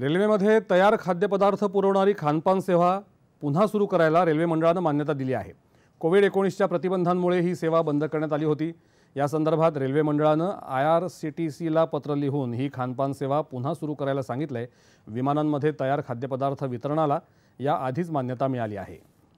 रेल्वेमध्ये तयार खाद्यपदार्थ पुरवणारी खानपान सेवा पुन्हा सुरू करायला रेल्वे मंडळानं मान्यता दिली आहे कोविड एकोणीसच्या प्रतिबंधांमुळे ही सेवा बंद करण्यात आली होती या संदर्भात रेल्वे मंडळानं आय आर सी टी सीला पत्र लिहून ही खानपान सेवा पुन्हा सुरू करायला सांगितलं आहे विमानांमध्ये तयार खाद्यपदार्थ वितरणाला याआधीच मान्यता मिळाली आहे